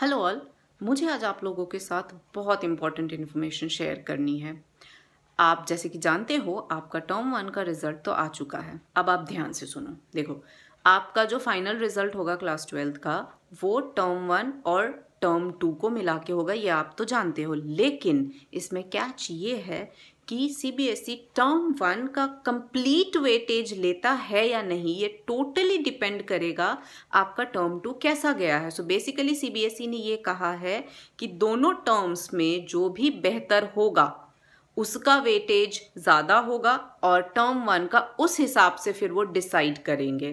hello all मुझे आज आप लोगों के साथ बहुत इम्पॉर्टेंट इन्फॉर्मेशन शेयर करनी है आप जैसे कि जानते हो आपका टर्म वन का रिजल्ट तो आ चुका है अब आप ध्यान से सुनो देखो आपका जो फाइनल रिजल्ट होगा क्लास ट्वेल्थ का वो टर्म वन और टर्म टू को मिला के होगा ये आप तो जानते हो लेकिन इसमें कैच ये है कि सीबीएसई टर्म वन का कंप्लीट वेटेज लेता है या नहीं ये टोटली डिपेंड करेगा आपका टर्म टू कैसा गया है सो बेसिकली सीबीएसई ने ये कहा है कि दोनों टर्म्स में जो भी बेहतर होगा उसका वेटेज ज़्यादा होगा और टर्म वन का उस हिसाब से फिर वो डिसाइड करेंगे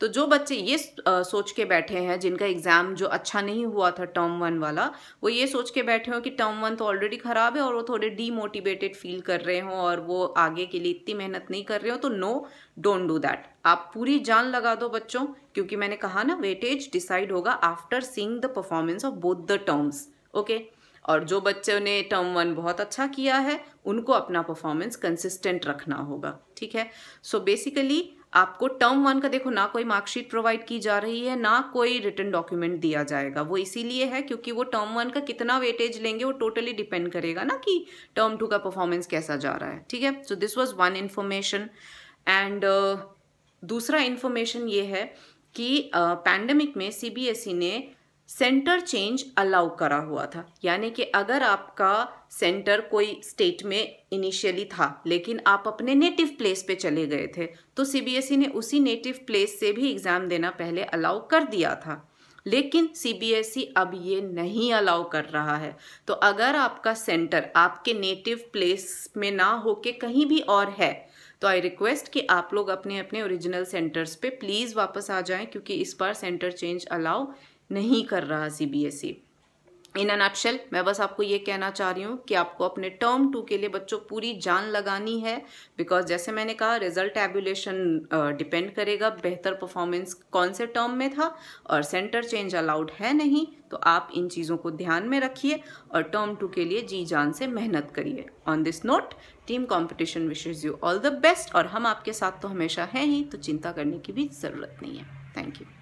तो जो बच्चे ये सोच के बैठे हैं जिनका एग्ज़ाम जो अच्छा नहीं हुआ था टर्म वन वाला वो ये सोच के बैठे हों कि टर्म वन तो ऑलरेडी ख़राब है और वो थोड़े डीमोटिवेटेड फील कर रहे हों और वो आगे के लिए इतनी मेहनत नहीं कर रहे हो तो नो डोंट डू दैट आप पूरी जान लगा दो बच्चों क्योंकि मैंने कहा ना वेटेज डिसाइड होगा after seeing the performance of both the terms okay और जो बच्चे ने टर्म वन बहुत अच्छा किया है उनको अपना परफॉर्मेंस कंसिस्टेंट रखना होगा ठीक है सो so बेसिकली आपको टर्म वन का देखो ना कोई मार्कशीट प्रोवाइड की जा रही है ना कोई रिटर्न डॉक्यूमेंट दिया जाएगा वो इसीलिए है क्योंकि वो टर्म वन का कितना वेटेज लेंगे वो टोटली डिपेंड करेगा ना कि टर्म टू का परफॉर्मेंस कैसा जा रहा है ठीक है so this was one information and दूसरा इन्फॉर्मेशन ये है कि पैंडमिक uh, में सी e ने सेंटर चेंज अलाउ करा हुआ था यानी कि अगर आपका सेंटर कोई स्टेट में इनिशियली था लेकिन आप अपने नेटिव प्लेस पे चले गए थे तो सीबीएसई e ने उसी नेटिव प्लेस से भी एग्ज़ाम देना पहले अलाउ कर दिया था लेकिन सीबीएसई e अब ये नहीं अलाउ कर रहा है तो अगर आपका सेंटर आपके नेटिव प्लेस में ना हो के कहीं भी और है तो आई रिक्वेस्ट कि आप लोग अपने अपने ओरिजिनल सेंटर्स पे प्लीज़ वापस आ जाएं क्योंकि इस बार सेंटर चेंज अलाउ नहीं कर रहा सीबीएसई इन एन एप्शल मैं बस आपको ये कहना चाह रही हूँ कि आपको अपने टर्म टू के लिए बच्चों पूरी जान लगानी है बिकॉज जैसे मैंने कहा रिजल्ट एबुलेशन डिपेंड करेगा बेहतर परफॉर्मेंस कौन से टर्म में था और सेंटर चेंज अलाउड है नहीं तो आप इन चीज़ों को ध्यान में रखिए और टर्म टू के लिए जी जान से मेहनत करिए on this note team competition wishes you all the best और हम आपके साथ तो हमेशा हैं ही तो चिंता करने की भी ज़रूरत नहीं है थैंक यू